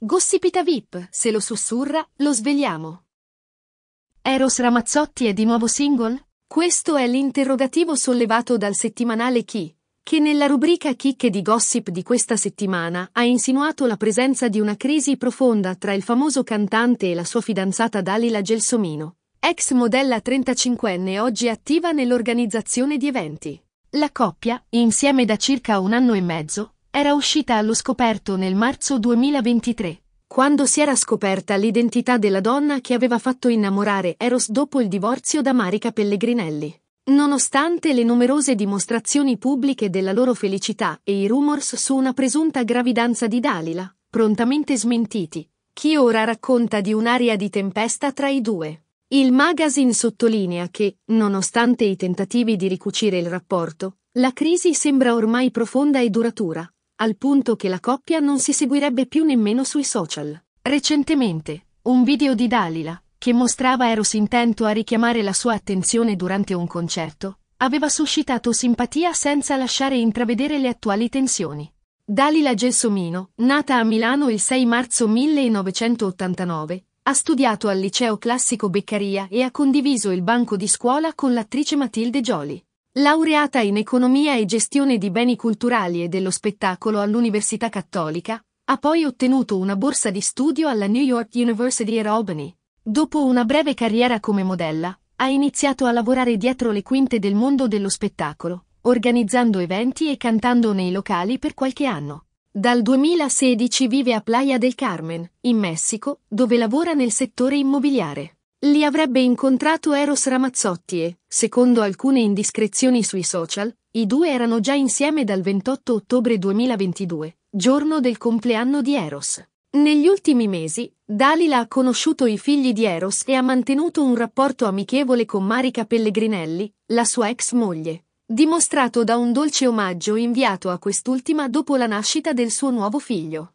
Gossipita VIP, se lo sussurra, lo svegliamo. Eros Ramazzotti è di nuovo single? Questo è l'interrogativo sollevato dal settimanale Chi, che nella rubrica Chicche di gossip di questa settimana ha insinuato la presenza di una crisi profonda tra il famoso cantante e la sua fidanzata Dalila Gelsomino, ex modella 35enne oggi attiva nell'organizzazione di eventi. La coppia, insieme da circa un anno e mezzo, era uscita allo scoperto nel marzo 2023, quando si era scoperta l'identità della donna che aveva fatto innamorare Eros dopo il divorzio da Marica Pellegrinelli. Nonostante le numerose dimostrazioni pubbliche della loro felicità e i rumors su una presunta gravidanza di Dalila, prontamente smentiti, chi ora racconta di un'aria di tempesta tra i due. Il magazine sottolinea che, nonostante i tentativi di ricucire il rapporto, la crisi sembra ormai profonda e duratura, al punto che la coppia non si seguirebbe più nemmeno sui social. Recentemente, un video di Dalila, che mostrava Eros intento a richiamare la sua attenzione durante un concerto, aveva suscitato simpatia senza lasciare intravedere le attuali tensioni. Dalila Gelsomino, nata a Milano il 6 marzo 1989, ha studiato al liceo classico Beccaria e ha condiviso il banco di scuola con l'attrice Matilde Jolie. Laureata in Economia e Gestione di Beni Culturali e dello Spettacolo all'Università Cattolica, ha poi ottenuto una borsa di studio alla New York University at Albany. Dopo una breve carriera come modella, ha iniziato a lavorare dietro le quinte del mondo dello spettacolo, organizzando eventi e cantando nei locali per qualche anno. Dal 2016 vive a Playa del Carmen, in Messico, dove lavora nel settore immobiliare. Lì avrebbe incontrato Eros Ramazzotti e, secondo alcune indiscrezioni sui social, i due erano già insieme dal 28 ottobre 2022, giorno del compleanno di Eros. Negli ultimi mesi, Dalila ha conosciuto i figli di Eros e ha mantenuto un rapporto amichevole con Marica Pellegrinelli, la sua ex moglie, dimostrato da un dolce omaggio inviato a quest'ultima dopo la nascita del suo nuovo figlio.